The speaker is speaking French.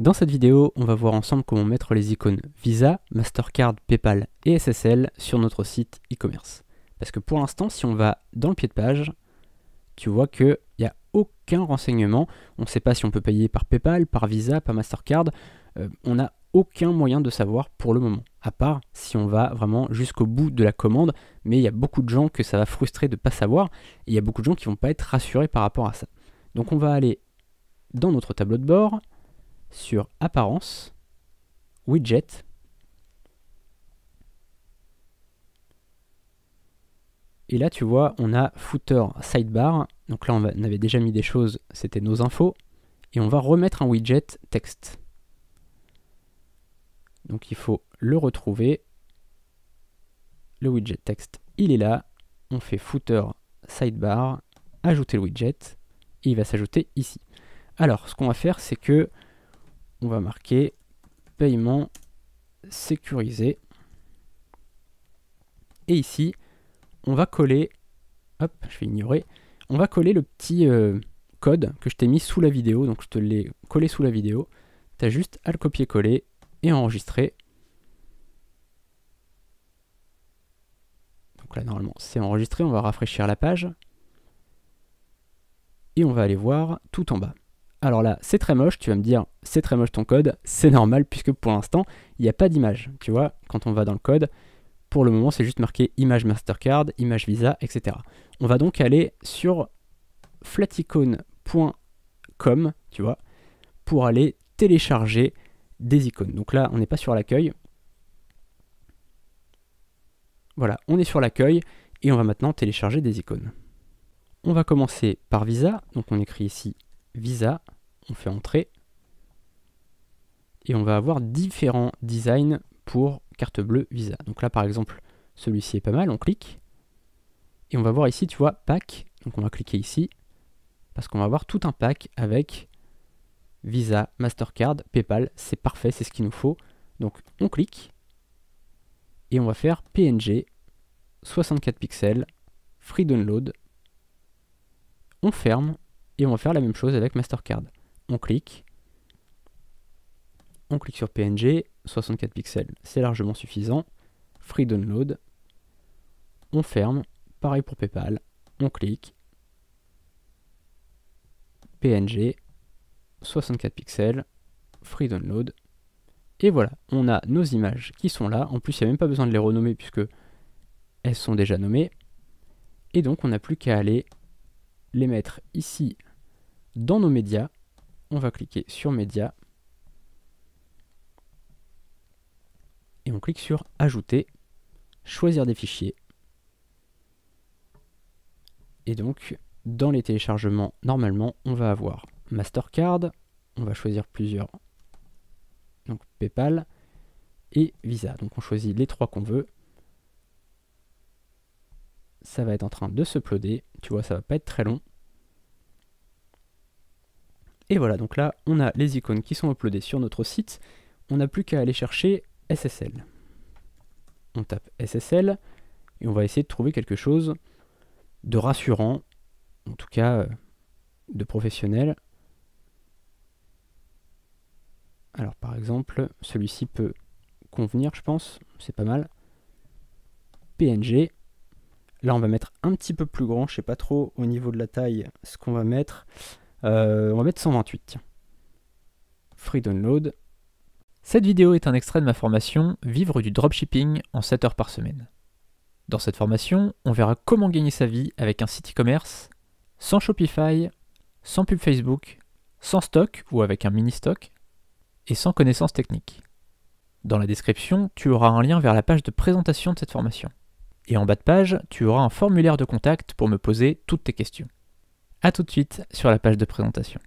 Dans cette vidéo, on va voir ensemble comment mettre les icônes Visa, Mastercard, Paypal et SSL sur notre site e-commerce. Parce que pour l'instant, si on va dans le pied de page, tu vois qu'il n'y a aucun renseignement. On ne sait pas si on peut payer par Paypal, par Visa, par Mastercard. Euh, on n'a aucun moyen de savoir pour le moment, à part si on va vraiment jusqu'au bout de la commande. Mais il y a beaucoup de gens que ça va frustrer de ne pas savoir. Et il y a beaucoup de gens qui ne vont pas être rassurés par rapport à ça. Donc on va aller dans notre tableau de bord sur Apparence, Widget, et là tu vois on a footer sidebar, donc là on avait déjà mis des choses, c'était nos infos, et on va remettre un widget texte. Donc il faut le retrouver, le widget texte il est là, on fait footer sidebar, ajouter le widget, et il va s'ajouter ici. Alors ce qu'on va faire c'est que on va marquer paiement sécurisé. Et ici, on va coller, hop, je vais ignorer, on va coller le petit euh, code que je t'ai mis sous la vidéo, donc je te l'ai collé sous la vidéo. Tu as juste à le copier-coller et enregistrer. Donc là, normalement, c'est enregistré, on va rafraîchir la page. Et on va aller voir tout en bas. Alors là, c'est très moche, tu vas me dire, c'est très moche ton code, c'est normal puisque pour l'instant, il n'y a pas d'image. Tu vois, quand on va dans le code, pour le moment, c'est juste marqué image Mastercard, image Visa, etc. On va donc aller sur flaticone.com, tu vois, pour aller télécharger des icônes. Donc là, on n'est pas sur l'accueil. Voilà, on est sur l'accueil et on va maintenant télécharger des icônes. On va commencer par Visa, donc on écrit ici Visa on fait entrer, et on va avoir différents designs pour carte bleue Visa. Donc là, par exemple, celui-ci est pas mal, on clique, et on va voir ici, tu vois, pack, donc on va cliquer ici, parce qu'on va avoir tout un pack avec Visa, Mastercard, Paypal, c'est parfait, c'est ce qu'il nous faut. Donc on clique, et on va faire PNG, 64 pixels, free download, on ferme, et on va faire la même chose avec Mastercard on clique, on clique sur PNG, 64 pixels, c'est largement suffisant, free download, on ferme, pareil pour PayPal, on clique, PNG, 64 pixels, free download, et voilà, on a nos images qui sont là, en plus il n'y a même pas besoin de les renommer puisque elles sont déjà nommées, et donc on n'a plus qu'à aller les mettre ici dans nos médias, on va cliquer sur Média. Et on clique sur Ajouter, Choisir des fichiers. Et donc, dans les téléchargements, normalement, on va avoir Mastercard, on va choisir plusieurs, donc PayPal et Visa. Donc on choisit les trois qu'on veut. Ça va être en train de se ploder, tu vois, ça va pas être très long. Et voilà, donc là, on a les icônes qui sont uploadées sur notre site. On n'a plus qu'à aller chercher SSL. On tape SSL et on va essayer de trouver quelque chose de rassurant, en tout cas euh, de professionnel. Alors par exemple, celui-ci peut convenir, je pense, c'est pas mal. PNG. Là, on va mettre un petit peu plus grand, je sais pas trop au niveau de la taille ce qu'on va mettre. Euh, on va mettre 128, Free download. Cette vidéo est un extrait de ma formation Vivre du dropshipping en 7 heures par semaine. Dans cette formation, on verra comment gagner sa vie avec un site e-commerce, sans Shopify, sans pub Facebook, sans stock ou avec un mini stock, et sans connaissances techniques. Dans la description, tu auras un lien vers la page de présentation de cette formation. Et en bas de page, tu auras un formulaire de contact pour me poser toutes tes questions. A tout de suite sur la page de présentation.